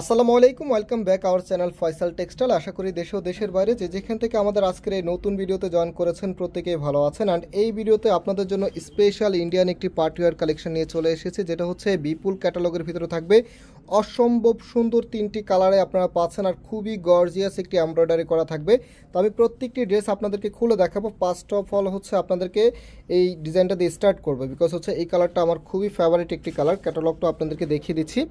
আসসালামু আলাইকুম welcome back our channel Faisal textile আশা করি দেশ ও দেশের বাইরে যে যেখান থেকে আমাদের আজকের এই নতুন ভিডিওতে জয়েন করেছেন প্রত্যেকেই ভালো আছেন অ্যান্ড এই ভিডিওতে আপনাদের জন্য স্পেশাল ইন্ডিয়ান একটি পার্টিওয়ার কালেকশন নিয়ে চলে এসেছে যেটা হচ্ছে বিপুল ক্যাটালগের ভিতরে থাকবে অসম্ভব সুন্দর তিনটি কালারে আপনারা পাচ্ছেন আর খুবই গর্জিয়াস একটি এমব্রয়ডারি করা থাকবে তো আমি প্রত্যেকটি ড্রেস আপনাদেরকে খুলে দেখাবো ফার্স্ট অফ অল হচ্ছে আপনাদেরকে এই ডিজাইনটা দিয়ে স্টার্ট করবে বিকজ হচ্ছে এই কালারটা আমার খুবই ফেভারিট একটি কালার ক্যাটালগটা আপনাদেরকে দেখিয়ে দিচ্ছি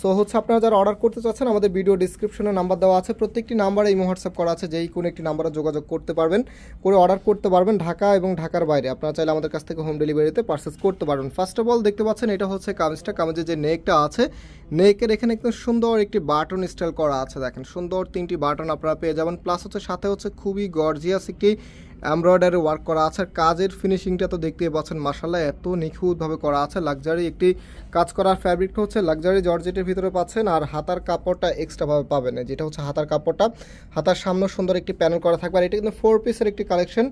সো হচ্ছে আপনারা যারা অর্ডার করতে চাচ্ছেন আমাদের ভিডিও ডিসক্রিপশনে নাম্বার দেওয়া আছে প্রত্যেকটি নাম্বারে ইমো হোয়াটসঅ্যাপ করা আছে যেই কোনো একটি নাম্বারে যোগাযোগ করতে পারবেন করে অর্ডার করতে পারবেন ঢাকা এবং ঢাকার বাইরে আপনারা চাইলে আমাদের কাছ থেকে হোম ডেলিভারিতে পার্সেস করতে পারবেন ফার্স্ট অফ অল দেখতে পাচ্ছেন এটা হচ্ছে কামিজটা কামিজের যে নেকটা আছে নেকের এখানে একদম সুন্দর একটি বাটন স্টাইল করা আছে দেখেন সুন্দর তিনটি বাটন আপনারা পেয়ে যাবেন প্লাস হচ্ছে সাথে হচ্ছে খুবই গর্জিয়াস একটি এমব্রয়ডারি ওয়ার্ক করা আছে কাজের ফিনিশিংটা তো দেখতেই পাচ্ছেন মাসাল্লাহ এত নিখুঁতভাবে করা আছে লাক্সারি একটি কাজ করার ফ্যাব্রিকটা হচ্ছে লাক্সারি জর্জেটের ভিতরে পাচ্ছেন আর হাতার কাপড়টা এক্সট্রাভাবে পাবেন যেটা হচ্ছে হাতার কাপড়টা হাতার সামনে সুন্দর একটি প্যানেল করা থাকবে আর এটা কিন্তু ফোর পিসের একটি কালেকশন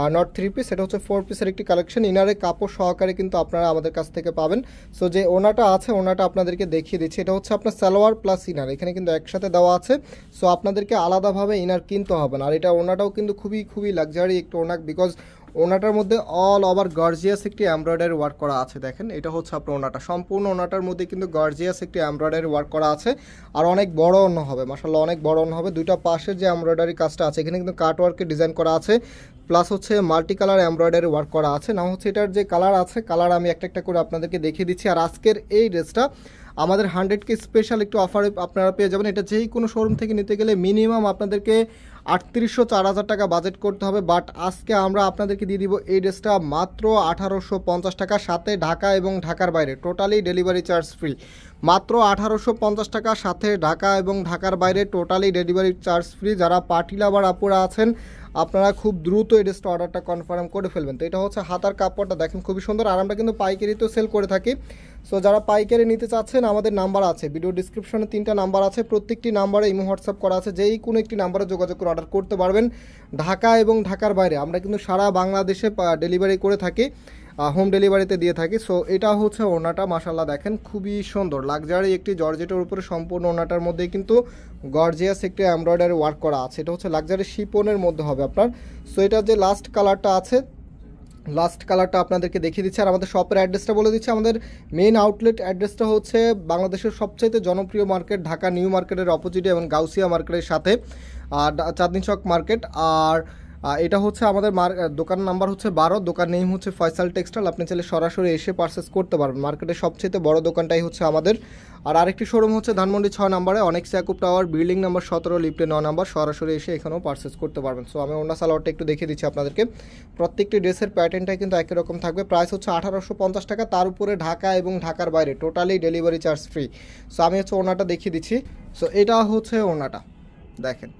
আর নট থ্রি পিস এটা হচ্ছে ফোর পিসের একটি কালেকশন ইনারে কাপড় সহকারে কিন্তু আপনারা আমাদের কাছ থেকে পাবেন সো যে ওনাটা আছে ওনাটা আপনাদেরকে দেখিয়ে দিচ্ছি এটা হচ্ছে আপনার সালোয়ার প্লাস ইনার এখানে কিন্তু একসাথে দেওয়া আছে সো আপনাদেরকে আলাদাভাবে ইনার কিনতে হবে না আর এটা ওনাটাও কিন্তু খুবই খুবই লাক্সারি এমব্রয়ডারি একটু ওনাক বিকজ ওনাটার মধ্যে অল ওভার গর্জিয়াস একটি এমব্রয়ডারি ওয়ার্ক করা আছে দেখেন এটা হচ্ছে আপনার ওনাটা সম্পূর্ণ ওনাটার মধ্যে কিন্তু গর্জিয়াস একটি এমব্রয়ডারি ওয়ার্ক করা আছে আর অনেক বড় অন্য হবে মাসাল্লাহ অনেক বড় অন্য হবে দুইটা পাশের যে এমব্রয়ডারি কাজটা আছে এখানে কিন্তু কাট ওয়ার্কের ডিজাইন করা আছে প্লাস হচ্ছে মাল্টি কালার এমব্রয়ডারি ওয়ার্ক করা আছে না হচ্ছে এটার যে কালার আছে কালার আমি একটা একটা করে আপনাদেরকে দেখিয়ে দিচ্ছি আর আজকের এই ড্রেসটা আমাদের হান্ড্রেড কে স্পেশাল একটু অফারে আপনারা পেয়ে যাবেন এটা যেই কোনো শোরুম থেকে নিতে গেলে মিনিমাম আপনাদেরকে আটত্রিশশো চার হাজার টাকা বাজেট করতে হবে বাট আজকে আমরা আপনাদেরকে দিয়ে দিব এই ড্রেসটা মাত্র আঠারোশো পঞ্চাশ টাকা সাথে ঢাকা এবং ঢাকার বাইরে টোটালি ডেলিভারি চার্জ ফ্রি মাত্র আঠারোশো পঞ্চাশ টাকা সাথে ঢাকা এবং ঢাকার বাইরে টোটালি ডেলিভারি চার্জ ফ্রি যারা পার্টি লাভার আপুরা আছেন আপনারা খুব দ্রুত এই ড্রেসটা অর্ডারটা কনফার্ম করে ফেলবেন তো এটা হচ্ছে হাতার কাপড়টা দেখেন খুবই সুন্দর আর আমরা কিন্তু পাইকারিতেও সেল করে থাকি সো যারা পাইকারি নিতে চাচ্ছেন আমাদের নাম্বার আছে ভিডিও ডিসক্রিপশনে তিনটা নাম্বার আছে প্রত্যেকটি নাম্বারে ইমো হোয়াটসঅ্যাপ করা আছে যেই কোনো একটি নাম্বারে যোগাযোগ করে অর্ডার করতে পারবেন ঢাকা এবং ঢাকার বাইরে আমরা কিন্তু সারা বাংলাদেশে ডেলিভারি করে থাকি হোম ডেলিভারিতে দিয়ে থাকি সো এটা হচ্ছে ওনাটা মাসাল্লাহ দেখেন খুবই সুন্দর লাক্সারি একটি জর্জেটের উপরে সম্পূর্ণ ওনাটার মধ্যে কিন্তু গর্জিয়াস একটি এমব্রয়ডারি ওয়ার্ক করা আছে এটা হচ্ছে লাক্সারি শিপনের মধ্যে হবে আপনার সো এটা যে লাস্ট কালারটা আছে লাস্ট কালারটা আপনাদেরকে দেখিয়ে দিচ্ছে আর আমাদের শপের অ্যাড্রেসটা বলে দিচ্ছে আমাদের মেন আউটলেট অ্যাড্রেসটা হচ্ছে বাংলাদেশের সবচাইতে জনপ্রিয় মার্কেট ঢাকা নিউ মার্কেটের অপোজিটে এবং গাউসিয়া মার্কেটের সাথে আর চাঁদনি চক মার্কেট আর এটা হচ্ছে আমাদের মার দোকান নাম্বার হচ্ছে বারো দোকান নেম হচ্ছে ফয়সাল টেক্সটাইল আপনি চাইলে সরাসরি এসে পারচেস করতে পারবেন মার্কেটের সবচেয়ে বড় দোকানটাই হচ্ছে আমাদের আর আরেকটি শোরুম হচ্ছে ধানমন্ডি ছয় নম্বরে অনেক স্যাকুপ টাওয়ার বিল্ডিং নাম্বার সতেরো লিফটে ন নাম্বার সরাসরি এসে এখানেও পারচেস করতে পারবেন সো আমি অন্য সালোয়ারটা একটু দেখিয়ে দিচ্ছি আপনাদেরকে প্রত্যেকটি ড্রেসের প্যাটার্নটাই কিন্তু একই রকম থাকবে প্রাইস হচ্ছে আঠারোশো পঞ্চাশ টাকা তার উপরে ঢাকা এবং ঢাকার বাইরে totally delivery charge free so আমি হচ্ছে ওনাটা দেখিয়ে দিচ্ছি সো এটা হচ্ছে ওনাটা দেখেন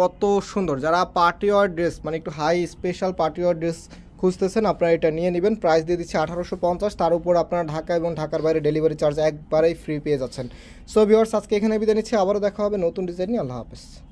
কত সুন্দর যারা পার্টি ওয়ার ড্রেস মানে একটু high special party wear dress খুঁজতেছেন আপনারা এটা নিয়ে নেবেন প্রাইস দিয়ে দিচ্ছে আঠারোশো পঞ্চাশ তার উপর আপনারা ঢাকা এবং ঢাকার বাইরে ডেলিভারি চার্জ একবারেই ফ্রি পেয়ে যাচ্ছেন সো ভিওর্স আজকে এখানে বিদায় নিচ্ছি আবারও দেখা হবে নতুন ডিজাইন নিয়ে আল্লাহ হাফেজ